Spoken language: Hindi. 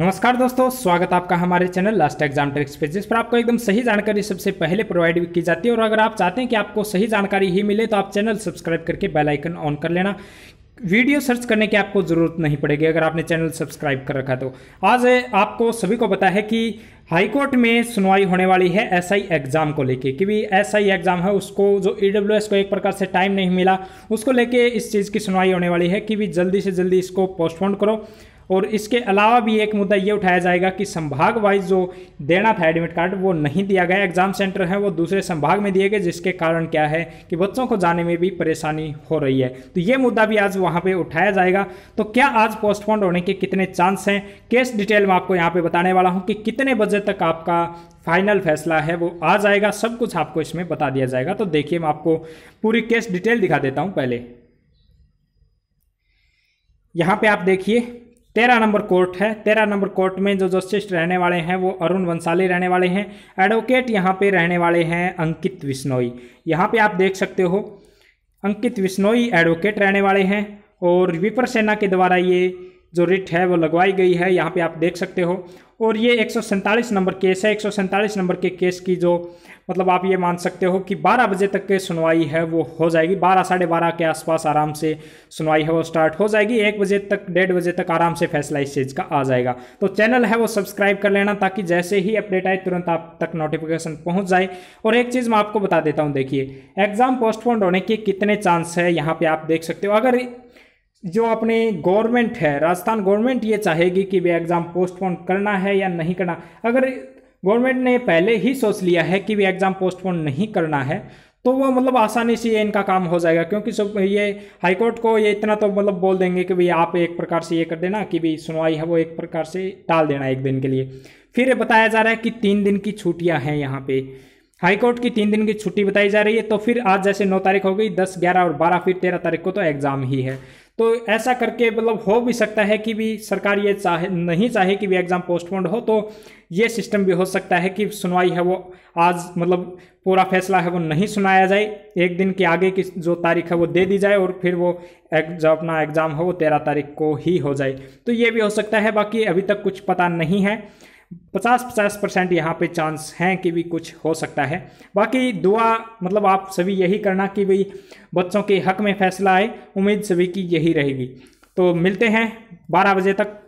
नमस्कार दोस्तों स्वागत आपका हमारे चैनल लास्ट एग्जाम ट्रिक्स पे जिस पर आपको एकदम सही जानकारी सबसे पहले प्रोवाइड की जाती है और अगर आप चाहते हैं कि आपको सही जानकारी ही मिले तो आप चैनल सब्सक्राइब करके बेल आइकन ऑन कर लेना वीडियो सर्च करने की आपको ज़रूरत नहीं पड़ेगी अगर आपने चैनल सब्सक्राइब कर रखा तो आज आपको सभी को पता है कि हाईकोर्ट में सुनवाई होने वाली है एसआई एग्ज़ाम को लेके कि भी एसआई एग्ज़ाम है उसको जो ईडब्ल्यूएस e को एक प्रकार से टाइम नहीं मिला उसको लेके इस चीज़ की सुनवाई होने वाली है कि भी जल्दी से जल्दी इसको पोस्टपोन करो और इसके अलावा भी एक मुद्दा ये उठाया जाएगा कि संभाग वाइज जो देना था एडमिट कार्ड वो नहीं दिया गया एग्जाम सेंटर है वो दूसरे संभाग में दिए गए जिसके कारण क्या है कि बच्चों को जाने में भी परेशानी हो रही है तो ये मुद्दा भी आज वहाँ पर उठाया जाएगा तो क्या आज पोस्टपोन्ड होने के कितने चांस हैं केस डिटेल में आपको यहाँ पर बताने वाला हूँ कि कितने बजे तक आपका फाइनल फैसला है वो आ जाएगा सब कुछ आपको इसमें बता दिया जाएगा तो देखिए मैं आपको पूरी केस डिटेल दिखा देता हूं पहले यहां पे आप देखिए तेरह नंबर कोर्ट है तेरह नंबर कोर्ट में जो जस्टिस रहने वाले हैं वो अरुण वंसाली रहने वाले हैं एडवोकेट यहाँ पे रहने वाले हैं अंकित विश्नोई यहाँ पे आप देख सकते हो अंकित विश्नोई एडवोकेट रहने वाले हैं और विपर सेना के द्वारा ये जो रिट है वो लगवाई गई है यहाँ पे आप देख सकते हो और ये एक नंबर केस है एक नंबर के केस की जो मतलब आप ये मान सकते हो कि 12 बजे तक के सुनवाई है वो हो जाएगी 12 साढ़े बारह के आसपास आराम से सुनवाई है वो स्टार्ट हो जाएगी एक बजे तक डेढ़ बजे तक आराम से फैसला इस चीज़ का आ जाएगा तो चैनल है वो सब्सक्राइब कर लेना ताकि जैसे ही अपडेट आए तुरंत आप तक नोटिफिकेशन पहुँच जाए और एक चीज़ मैं आपको बता देता हूँ देखिए एग्ज़ाम पोस्टपोन्ड होने के कितने चांस है यहाँ पर आप देख सकते हो अगर जो अपने गवर्नमेंट है राजस्थान गवर्नमेंट ये चाहेगी कि वे एग्ज़ाम पोस्टपोन करना है या नहीं करना अगर गवर्नमेंट ने पहले ही सोच लिया है कि वे एग्ज़ाम पोस्टपोन नहीं करना है तो वो मतलब आसानी से ये इनका काम हो जाएगा क्योंकि सब ये हाईकोर्ट को ये इतना तो मतलब बोल देंगे कि भाई आप एक प्रकार से ये कर देना कि भाई सुनवाई है वो एक प्रकार से टाल देना एक दिन के लिए फिर बताया जा रहा है कि तीन दिन की छुट्टियाँ हैं यहाँ पे हाईकोर्ट की तीन दिन की छुट्टी बताई जा रही है तो फिर आज जैसे नौ तारीख हो गई दस ग्यारह और बारह फिर तेरह तारीख को तो एग्जाम ही है तो ऐसा करके मतलब हो भी सकता है कि भी सरकार ये चाहे नहीं चाहे कि भी एग्ज़ाम पोस्टपोन्ड हो तो ये सिस्टम भी हो सकता है कि सुनवाई है वो आज मतलब पूरा फैसला है वो नहीं सुनाया जाए एक दिन के आगे की जो तारीख है वो दे दी जाए और फिर वो एक, जो अपना एग्ज़ाम हो वो तेरह तारीख को ही हो जाए तो ये भी हो सकता है बाकी अभी तक कुछ पता नहीं है पचास पचास परसेंट यहाँ पे चांस हैं कि भी कुछ हो सकता है बाकी दुआ मतलब आप सभी यही करना कि भाई बच्चों के हक में फैसला आए उम्मीद सभी की यही रहेगी तो मिलते हैं बारह बजे तक